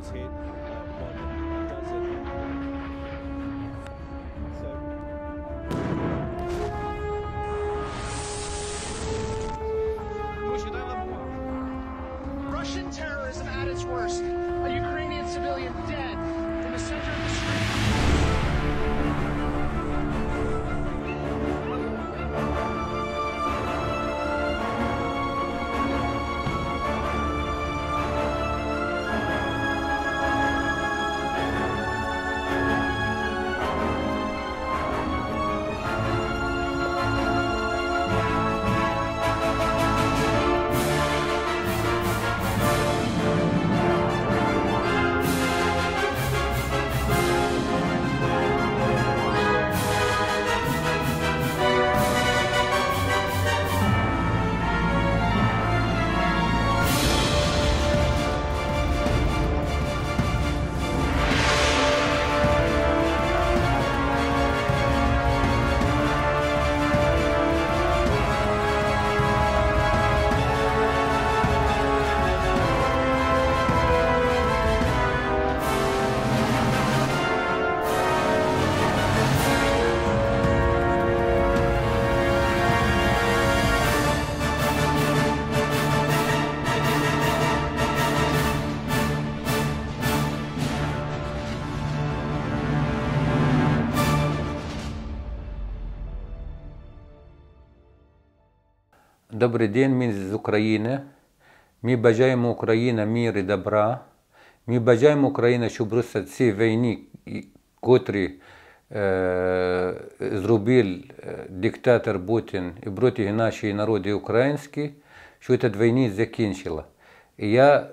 was hit. Uh, Добрий день, мы из Украины. Мы обожаем Украину, мир и добра. Ми бажаємо Україні, щоб просто ці війни, котрі е, зробив е, диктатор Путін і проти нашої народи українські, що ця війна закінчила. І я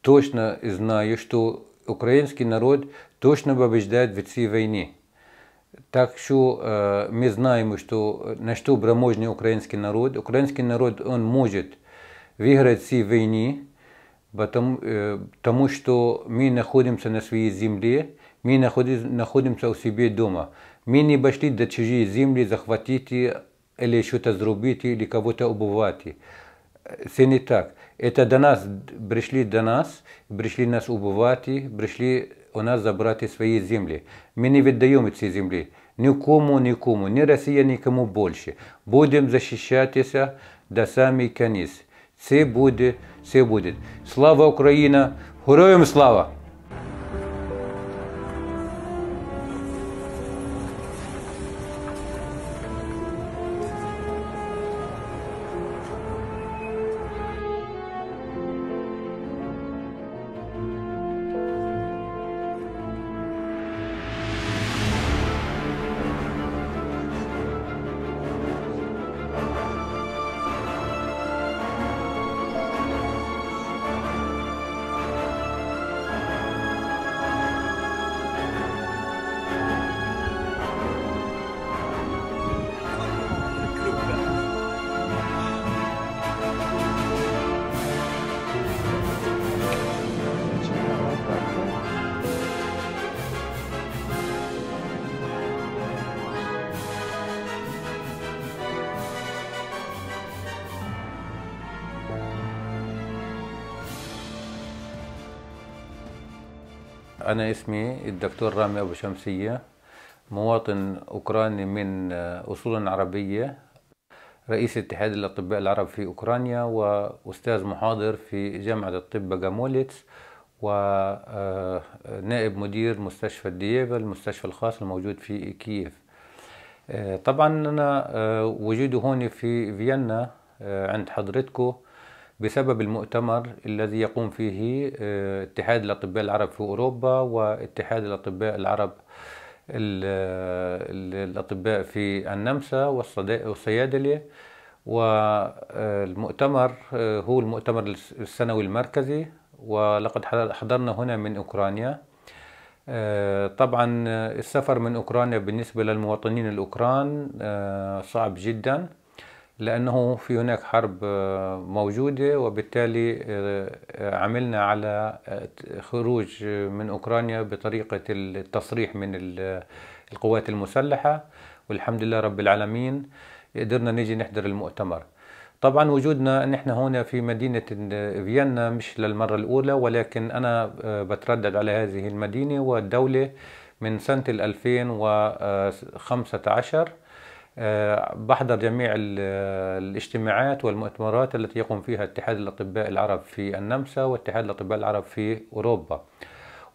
точно знаю, що український народ точно побіждає в цій війні. Так что э, е, мы знаем, что на что браможный украинский народ. Украинский народ, он может выиграть все войны, потому, э, потому что мы находимся на своей земле, мы находимся у себя дома. Мы не пошли до чужие земли захватить или что-то сделать, или кого Це не так. Это до нас пришли до нас, пришли нас убивати, пришли у нас забрати свої землі. Ми не віддаємо ці землі. Нікому, нікому, ні Росія, нікому більше. Будемо захищатися до самий кінець. Це буде, це буде. Слава Україна! Героям слава! أنا اسمي الدكتور رامي أبو شمسية مواطن أوكراني من آه، أصول عربية رئيس اتحاد الأطباء العرب في أوكرانيا وأستاذ محاضر في جامعة الطب بجاموليتس ونائب آه، مدير مستشفى الديابة المستشفى الخاص الموجود في كييف آه، طبعا أنا وجودي هون في فيينا عند حضرتكم بسبب المؤتمر الذي يقوم فيه آه، اتحاد الأطباء العرب في أوروبا واتحاد الأطباء العرب الأطباء في النمسا والصيادلة والمؤتمر آه، هو المؤتمر السنوي المركزي ولقد حضرنا هنا من أوكرانيا آه، طبعا السفر من أوكرانيا بالنسبة للمواطنين الأوكران صعب جداً لأنه في هناك حرب آه، موجودة وبالتالي آه، آه، عملنا على خروج من أوكرانيا بطريقة التصريح من القوات المسلحة والحمد لله رب العالمين قدرنا نجي نحضر المؤتمر طبعا وجودنا نحن هنا في مدينة فيينا مش للمرة الأولى ولكن أنا بتردد على هذه المدينة والدولة من سنة 2015 آه، بحضر جميع الاجتماعات والمؤتمرات التي يقوم فيها اتحاد الأطباء العرب في النمسا واتحاد الأطباء العرب في أوروبا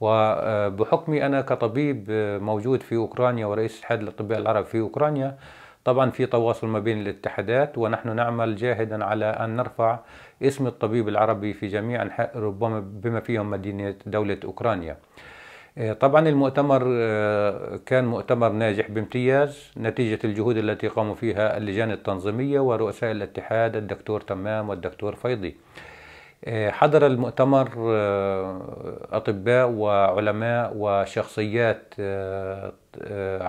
وبحكمي أنا كطبيب موجود في أوكرانيا ورئيس اتحاد الأطباء العرب في أوكرانيا طبعا في تواصل ما بين الاتحادات ونحن نعمل جاهدا على أن نرفع اسم الطبيب العربي في جميع أنحاء ربما بما فيهم مدينة دولة أوكرانيا آه، طبعا المؤتمر آه، كان مؤتمر ناجح بامتياز نتيجة الجهود التي قاموا فيها اللجان التنظيمية ورؤساء الاتحاد الدكتور تمام والدكتور فيضي آه، حضر المؤتمر أطباء وعلماء وشخصيات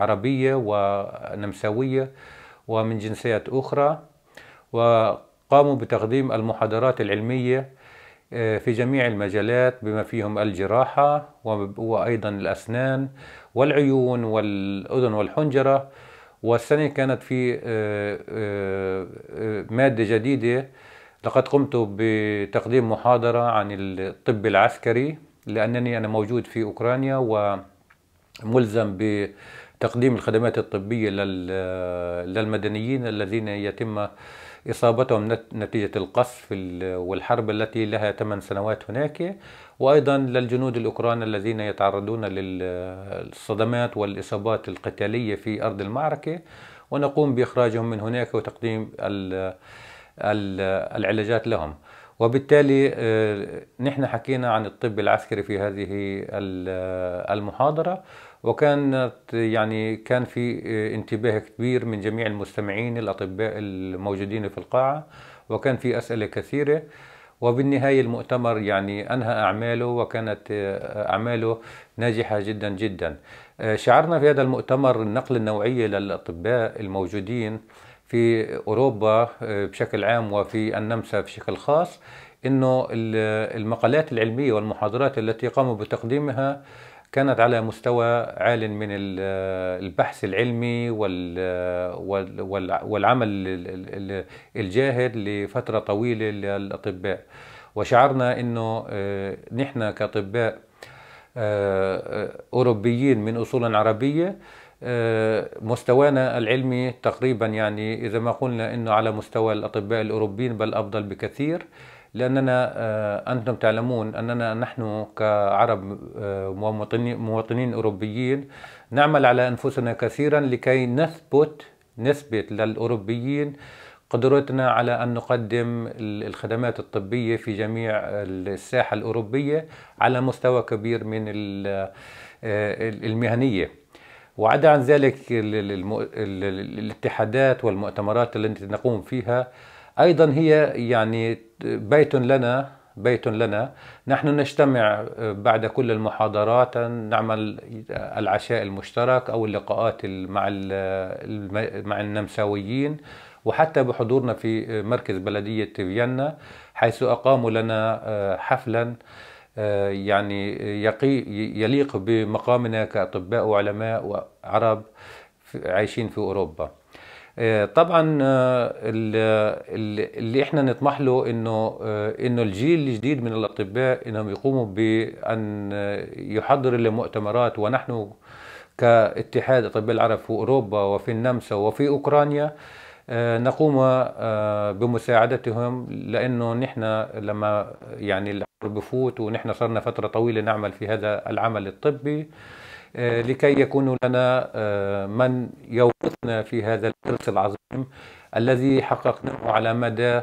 عربية ونمساوية ومن جنسيات أخرى وقاموا بتقديم المحاضرات العلمية آه، في جميع المجالات بما فيهم الجراحة وأيضا الأسنان والعيون والأذن والحنجرة والسنة كانت في آه، آه، مادة جديدة لقد قمت بتقديم محاضرة عن الطب العسكري لأنني أنا موجود في أوكرانيا وملزم ب تقديم الخدمات الطبية للمدنيين الذين يتم إصابتهم نتيجة القصف والحرب التي لها 8 سنوات هناك وأيضا للجنود الأوكران الذين يتعرضون للصدمات والإصابات القتالية في أرض المعركة ونقوم بإخراجهم من هناك وتقديم العلاجات لهم وبالتالي آه، نحن حكينا عن الطب العسكري في هذه المحاضرة وكانت يعني كان في انتباه كبير من جميع المستمعين الأطباء الموجودين في القاعة وكان في أسئلة كثيرة وبالنهاية المؤتمر يعني أنهى أعماله وكانت أعماله ناجحة جدا جدا شعرنا في هذا المؤتمر النقل النوعية للأطباء الموجودين في أوروبا بشكل عام وفي النمسا بشكل خاص أنه المقالات العلمية والمحاضرات التي قاموا بتقديمها كانت على مستوى عال من البحث العلمي والعمل الجاهد لفترة طويلة للأطباء وشعرنا أنه آه، نحن كأطباء آه، آه، أوروبيين من أصول عربية مستوانا العلمي تقريبا يعني إذا ما قلنا أنه على مستوى الأطباء الأوروبيين بل أفضل بكثير لأننا آه، أنتم تعلمون أننا نحن كعرب آه، ومواطنين أوروبيين نعمل على أنفسنا كثيرا لكي نثبت نثبت للأوروبيين قدرتنا على أن نقدم الخدمات الطبية في جميع الساحة الأوروبية على مستوى كبير من آه، المهنية وعدا عن ذلك الاتحادات والمؤتمرات التي نقوم فيها ايضا هي يعني بيت لنا بيت لنا نحن نجتمع بعد كل المحاضرات نعمل العشاء المشترك او اللقاءات مع مع النمساويين وحتى بحضورنا في مركز بلديه فيينا حيث اقاموا لنا آه، حفلا آه، يعني يقي يليق بمقامنا كاطباء وعلماء وعرب عايشين في اوروبا آه، طبعا آه، اللي احنا نطمح له انه آه، انه الجيل الجديد من الاطباء انهم يقوموا بان يحضروا لمؤتمرات ونحن كاتحاد اطباء العرب في اوروبا وفي النمسا وفي اوكرانيا نقوم بمساعدتهم لانه نحن لما يعني الحرب بفوت ونحن صرنا فتره طويله نعمل في هذا العمل الطبي آه، لكي يكون لنا آه، من يوقفنا في هذا الإرث العظيم الذي حققناه على مدى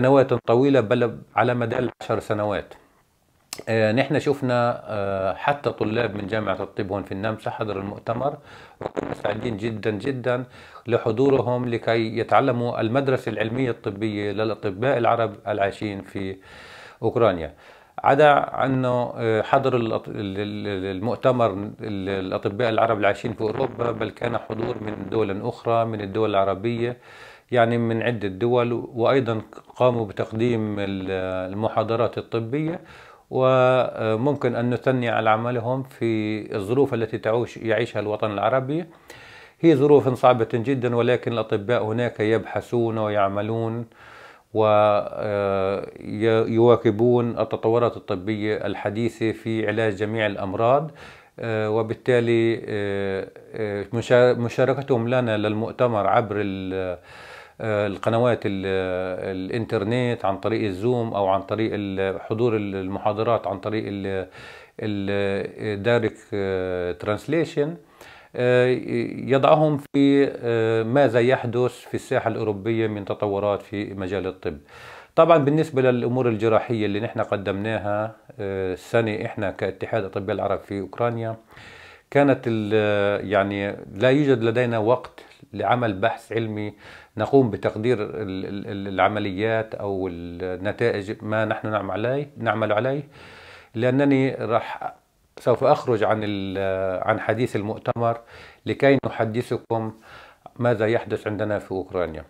سنوات طويلة بل على مدى العشر سنوات آه، نحن شفنا حتى طلاب من جامعة الطب هون في النمسا حضروا المؤتمر وكنا سعيدين جدا جدا لحضورهم لكي يتعلموا المدرسة العلمية الطبية للأطباء العرب العايشين في أوكرانيا عدا انه آه، حضر المؤتمر الاطباء العرب العايشين في اوروبا بل كان حضور من دول اخرى من الدول العربيه يعني من عده دول وايضا قاموا بتقديم المحاضرات الطبيه وممكن ان نثني على عملهم في الظروف التي تعوش يعيشها الوطن العربي هي ظروف صعبه جدا ولكن الاطباء هناك يبحثون ويعملون ويواكبون آه، التطورات الطبية الحديثة في علاج جميع الأمراض آه، وبالتالي آه، مشاركتهم لنا للمؤتمر عبر القنوات الانترنت عن طريق الزوم او عن طريق حضور المحاضرات عن طريق الدايركت ترانسليشن آه، يضعهم في آه، ماذا يحدث في الساحة الأوروبية من تطورات في مجال الطب طبعا بالنسبة للأمور الجراحية اللي نحن قدمناها آه، السنة إحنا كاتحاد أطباء العرب في أوكرانيا كانت يعني لا يوجد لدينا وقت لعمل بحث علمي نقوم بتقدير العمليات أو النتائج ما نحن نعمل عليه نعمل عليه لأنني راح سوف أخرج عن عن حديث المؤتمر لكي نحدثكم ماذا يحدث عندنا في أوكرانيا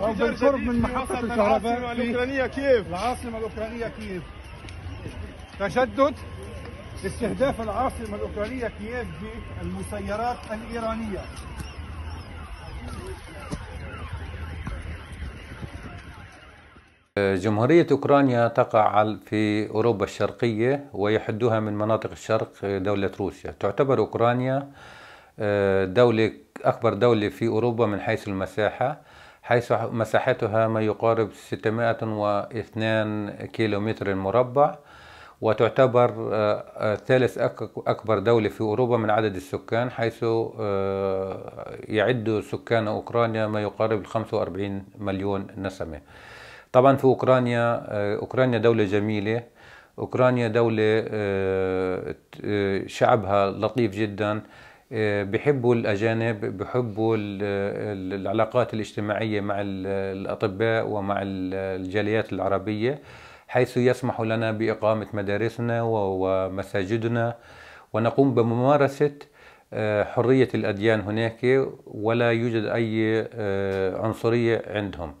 أو بالقرب من محطة الكهرباء العاصمة الأوكرانية كيف؟ العاصمة الأوكرانية كيف؟ تشدد استهداف العاصمة الأوكرانية كييف بالمسيرات الإيرانية جمهورية أوكرانيا تقع في أوروبا الشرقية ويحدها من مناطق الشرق دولة روسيا تعتبر أوكرانيا آه، دولة أكبر دولة في أوروبا من حيث المساحة حيث مساحتها ما يقارب 602 كيلومتر مربع وتعتبر آه، ثالث أكبر دولة في أوروبا من عدد السكان حيث آه، يعد سكان أوكرانيا ما يقارب 45 مليون نسمة طبعا في أوكرانيا آه، أوكرانيا دولة جميلة أوكرانيا دولة شعبها لطيف جدا آه، بحبوا الأجانب بحبوا العلاقات الاجتماعية مع الأطباء ومع الجاليات العربية حيث يسمحوا لنا بإقامة مدارسنا ومساجدنا ونقوم بممارسة آه، حرية الأديان هناك ولا يوجد أي آه، عنصرية عندهم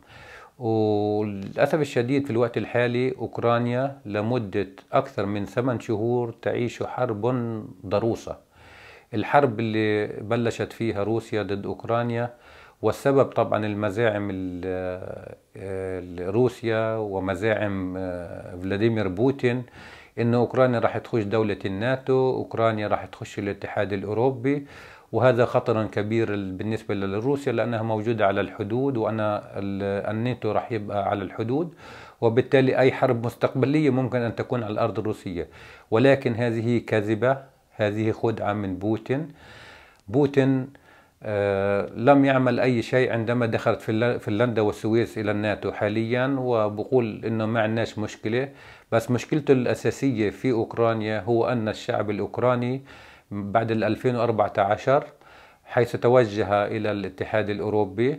وللأسف الشديد في الوقت الحالي أوكرانيا لمدة أكثر من ثمان شهور تعيش حرب ضروسة الحرب اللي بلشت فيها روسيا ضد أوكرانيا والسبب طبعا المزاعم روسيا ومزاعم آه، فلاديمير بوتين ان اوكرانيا راح تخش دولة الناتو اوكرانيا راح تخش الاتحاد الاوروبي وهذا خطر كبير بالنسبة لروسيا لانها موجودة على الحدود وان الناتو راح يبقى على الحدود وبالتالي اي حرب مستقبلية ممكن ان تكون على الارض الروسية ولكن هذه كذبة هذه خدعة من بوتين بوتين آه لم يعمل أي شيء عندما دخلت فنلندا والسويس إلى الناتو حاليا وبقول أنه ما عندناش مشكلة بس مشكلته الأساسية في أوكرانيا هو أن الشعب الأوكراني بعد 2014 حيث توجه إلى الاتحاد الأوروبي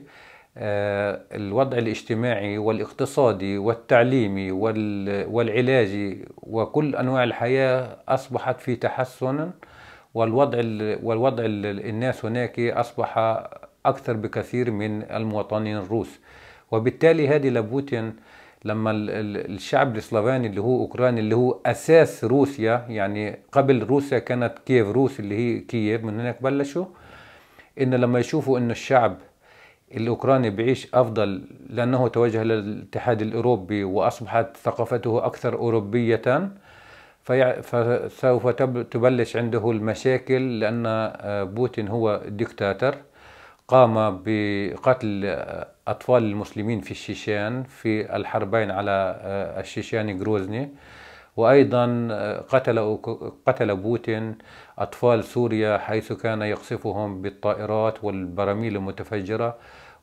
آه، الوضع الاجتماعي والاقتصادي والتعليمي والعلاجي وكل انواع الحياه اصبحت في تحسن والوضع والوضع الناس هناك اصبح اكثر بكثير من المواطنين الروس وبالتالي هذه لابوتين لما الشعب السلافاني اللي هو اوكراني اللي هو اساس روسيا يعني قبل روسيا كانت كييف روس اللي هي كييف من هناك بلشوا ان لما يشوفوا ان الشعب الأوكراني بيعيش أفضل لأنه توجه للاتحاد الأوروبي وأصبحت ثقافته أكثر أوروبية فسوف تبلش عنده المشاكل لأن آه، بوتين هو ديكتاتور قام بقتل آه، أطفال المسلمين في الشيشان في الحربين على آه، الشيشان جروزني وايضا قتل قتل بوتين اطفال سوريا حيث كان يقصفهم بالطائرات والبراميل المتفجره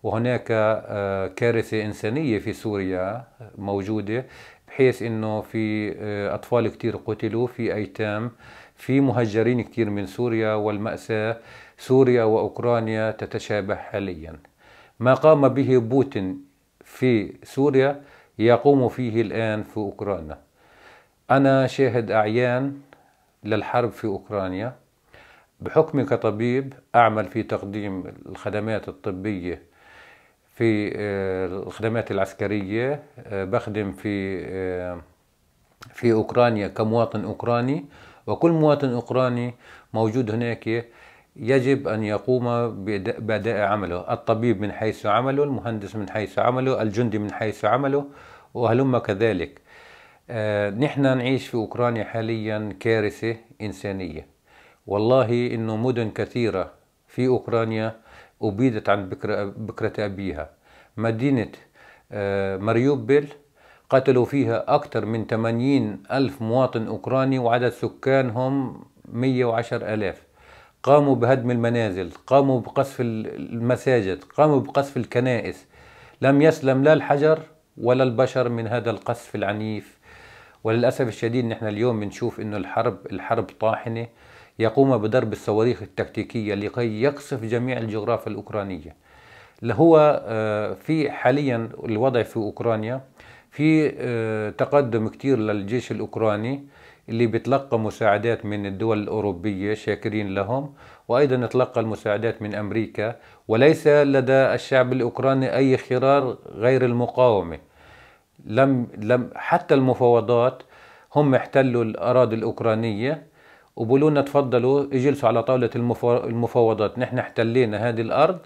وهناك آه، كارثه انسانيه في سوريا موجوده بحيث انه في آه، اطفال كثير قتلوا في ايتام في مهجرين كثير من سوريا والمأساة سوريا وأوكرانيا تتشابه حاليا ما قام به بوتين في سوريا يقوم فيه الآن في أوكرانيا أنا شاهد أعيان للحرب في أوكرانيا بحكمي كطبيب أعمل في تقديم الخدمات الطبية في آه، الخدمات العسكرية آه، بخدم في آه، في أوكرانيا كمواطن أوكراني وكل مواطن أوكراني موجود هناك يجب أن يقوم بأداء عمله الطبيب من حيث عمله المهندس من حيث عمله الجندي من حيث عمله وهلم كذلك آه، نحن نعيش في أوكرانيا حاليا كارثة إنسانية والله إنه مدن كثيرة في أوكرانيا أبيدت عن بكرة, بكرة أبيها مدينة آه، مريوبل قتلوا فيها أكثر من 80 ألف مواطن أوكراني وعدد سكانهم 110 ألاف قاموا بهدم المنازل قاموا بقصف المساجد قاموا بقصف الكنائس لم يسلم لا الحجر ولا البشر من هذا القصف العنيف وللأسف الشديد نحن اليوم بنشوف أنه الحرب الحرب طاحنة يقوم بضرب الصواريخ التكتيكية لكي يقصف جميع الجغرافيا الأوكرانية هو آه، في حاليا الوضع في أوكرانيا في آه، تقدم كتير للجيش الأوكراني اللي بيتلقى مساعدات من الدول الأوروبية شاكرين لهم وأيضا تلقى المساعدات من أمريكا وليس لدى الشعب الأوكراني أي خيار غير المقاومة لم لم حتى المفاوضات هم احتلوا الأراضي الأوكرانية وبقولوا لنا تفضلوا اجلسوا على طاولة المفاوضات نحن احتلينا هذه الأرض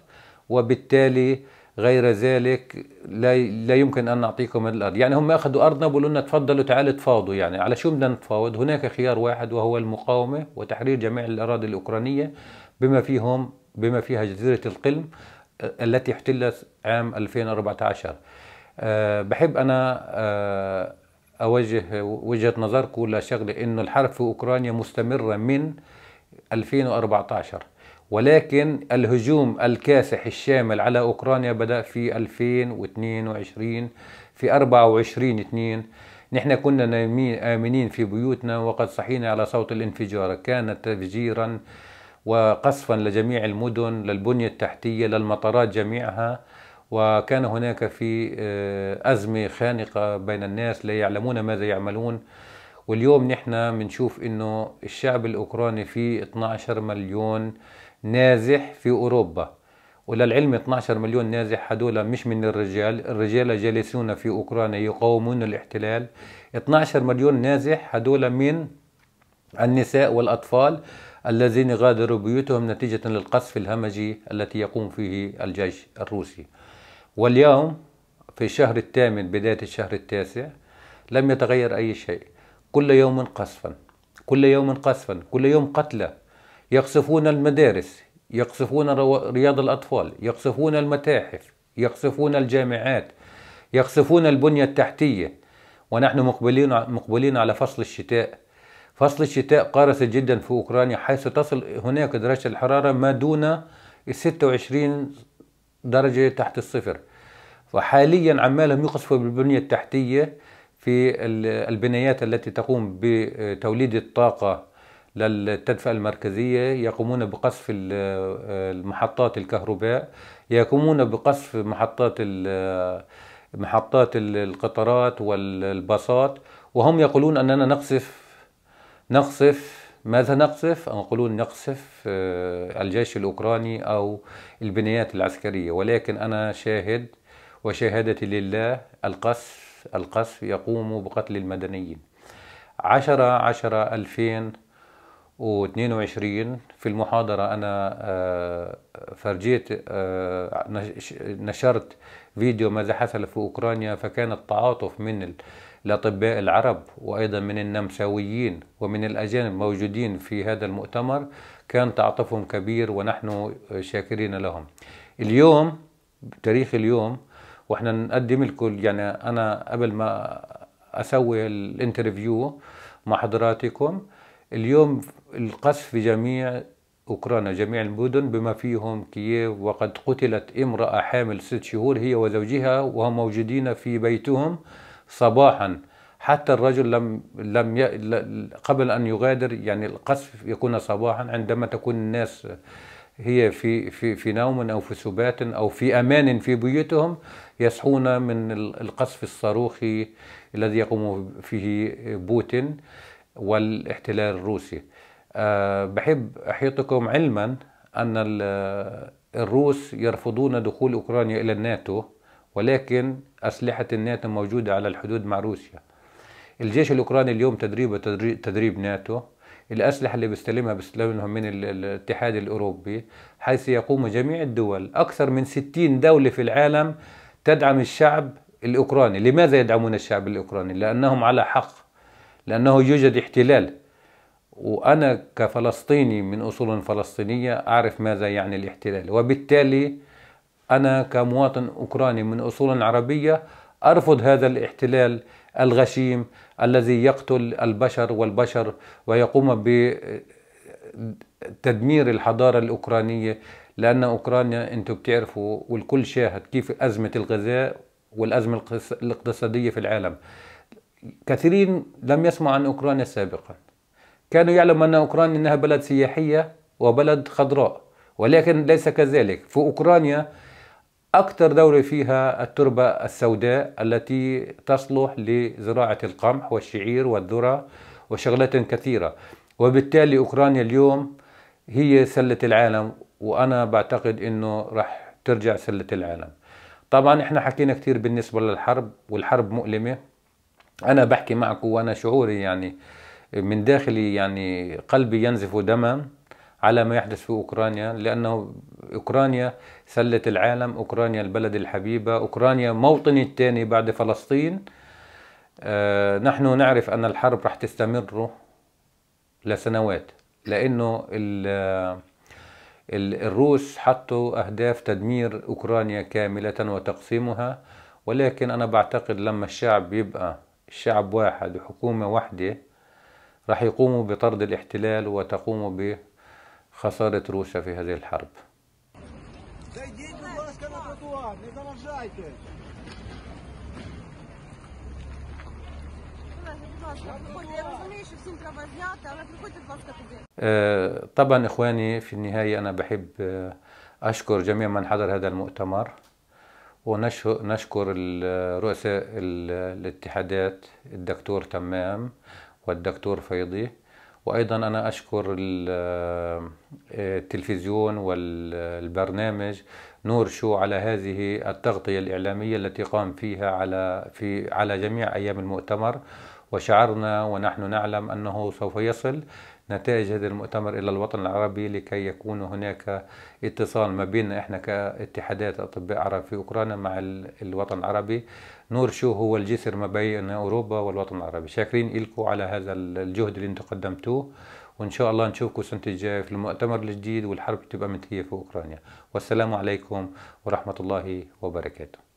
وبالتالي غير ذلك لا لا يمكن ان نعطيكم الارض، يعني هم اخذوا ارضنا بقولوا لنا تفضلوا تعالوا تفاوضوا يعني على شو بدنا نتفاوض؟ هناك خيار واحد وهو المقاومه وتحرير جميع الاراضي الاوكرانيه بما فيهم بما فيها جزيرة القلم آه، التي احتلت عام 2014 آه، بحب أنا آه، أوجه وجهة نظركم لشغلة أنه الحرب في أوكرانيا مستمرة من 2014 ولكن الهجوم الكاسح الشامل على أوكرانيا بدأ في 2022 في 24 2 نحن كنا آمنين في بيوتنا وقد صحينا على صوت الانفجار كان تفجيرا وقصفا لجميع المدن للبنية التحتية للمطارات جميعها وكان هناك في آه، أزمة خانقة بين الناس لا يعلمون ماذا يعملون واليوم نحن بنشوف انه الشعب الاوكراني في 12 مليون نازح في اوروبا وللعلم 12 مليون نازح هدول مش من الرجال الرجال جالسون في اوكرانيا يقاومون الاحتلال 12 مليون نازح هدول من النساء والاطفال الذين غادروا بيوتهم نتيجة للقصف الهمجي التي يقوم فيه الجيش الروسي واليوم في الشهر الثامن بداية الشهر التاسع لم يتغير أي شيء كل يوم قصفا كل يوم قصفا كل يوم قتلى يقصفون المدارس يقصفون رياض الأطفال يقصفون المتاحف يقصفون الجامعات يقصفون البنية التحتية ونحن مقبلين مقبلين على فصل الشتاء فصل الشتاء قارس جدا في أوكرانيا حيث تصل هناك درجة الحرارة ما دون 26 درجة تحت الصفر وحاليا عمالهم يقصفوا بالبنية التحتية في البنايات التي تقوم بتوليد الطاقة للتدفئة المركزية يقومون بقصف المحطات الكهرباء يقومون بقصف محطات محطات القطارات والباصات وهم يقولون أننا نقصف نقصف ماذا نقصف؟ نقولون نقصف آه، الجيش الأوكراني أو البنيات العسكرية ولكن أنا شاهد وشهادتي لله القصف القصف يقوم بقتل المدنيين عشرة عشرة ألفين واثنين وعشرين في المحاضرة أنا آه، فرجيت آه، نشرت فيديو ماذا حصل في أوكرانيا فكان التعاطف من الأطباء العرب وأيضا من النمساويين ومن الأجانب موجودين في هذا المؤتمر كان تعاطفهم كبير ونحن شاكرين لهم اليوم تاريخ اليوم واحنا نقدم لكم يعني انا قبل ما اسوي الانترفيو مع حضراتكم اليوم القصف في جميع اوكرانيا جميع المدن بما فيهم كييف وقد قتلت امراه حامل ست شهور هي وزوجها وهم موجودين في بيتهم صباحا حتى الرجل لم لم ي... قبل ان يغادر يعني القصف يكون صباحا عندما تكون الناس هي في في في نوم او في سبات او في امان في بيوتهم يصحون من القصف الصاروخي الذي يقوم فيه بوتين والاحتلال الروسي. آه، بحب احيطكم علما ان الروس يرفضون دخول اوكرانيا الى الناتو ولكن أسلحة الناتو موجودة على الحدود مع روسيا الجيش الأوكراني اليوم تدريبه تدريب, تدريب ناتو الأسلحة اللي بيستلمها بيستلمها من الاتحاد الأوروبي حيث يقوم جميع الدول أكثر من 60 دولة في العالم تدعم الشعب الأوكراني لماذا يدعمون الشعب الأوكراني؟ لأنهم على حق لأنه يوجد احتلال وأنا كفلسطيني من أصول فلسطينية أعرف ماذا يعني الاحتلال وبالتالي أنا كمواطن أوكراني من أصول عربية أرفض هذا الاحتلال الغشيم الذي يقتل البشر والبشر ويقوم بتدمير الحضارة الأوكرانية لأن أوكرانيا أنتم بتعرفوا والكل شاهد كيف أزمة الغذاء والأزمة الاقتصادية في العالم كثيرين لم يسمعوا عن أوكرانيا سابقا كانوا يعلموا أن أوكرانيا أنها بلد سياحية وبلد خضراء ولكن ليس كذلك في أوكرانيا أكثر دورة فيها التربة السوداء التي تصلح لزراعة القمح والشعير والذرة وشغلات كثيرة وبالتالي أوكرانيا اليوم هي سلة العالم وأنا بعتقد أنه راح ترجع سلة العالم طبعا احنا حكينا كثير بالنسبة للحرب والحرب مؤلمة أنا بحكي معكم وأنا شعوري يعني من داخلي يعني قلبي ينزف دما على ما يحدث في اوكرانيا لانه اوكرانيا سله العالم، اوكرانيا البلد الحبيبه، اوكرانيا موطني الثاني بعد فلسطين. آه نحن نعرف ان الحرب راح تستمر لسنوات لانه آه، الروس حطوا اهداف تدمير اوكرانيا كامله وتقسيمها ولكن انا بعتقد لما الشعب يبقى الشعب واحد وحكومه واحده راح يقوموا بطرد الاحتلال وتقوموا خسارة روسيا في هذه الحرب آه، طبعا إخواني في النهاية أنا بحب آه، أشكر جميع من حضر هذا المؤتمر ونشكر رؤساء الاتحادات الدكتور تمام والدكتور فيضي وايضا انا اشكر آه، التلفزيون والبرنامج نور شو على هذه التغطيه الاعلاميه التي قام فيها على في على جميع ايام المؤتمر وشعرنا ونحن نعلم انه سوف يصل نتائج هذا المؤتمر إلى الوطن العربي لكي يكون هناك اتصال ما بيننا إحنا كاتحادات أطباء عرب في أوكرانيا مع الوطن العربي نور شو هو الجسر ما بين أوروبا والوطن العربي شاكرين إلكم على هذا الجهد اللي أنتم قدمتوه وإن شاء الله نشوفكم السنة الجاية في المؤتمر الجديد والحرب تبقى منتهية في أوكرانيا والسلام عليكم ورحمة الله وبركاته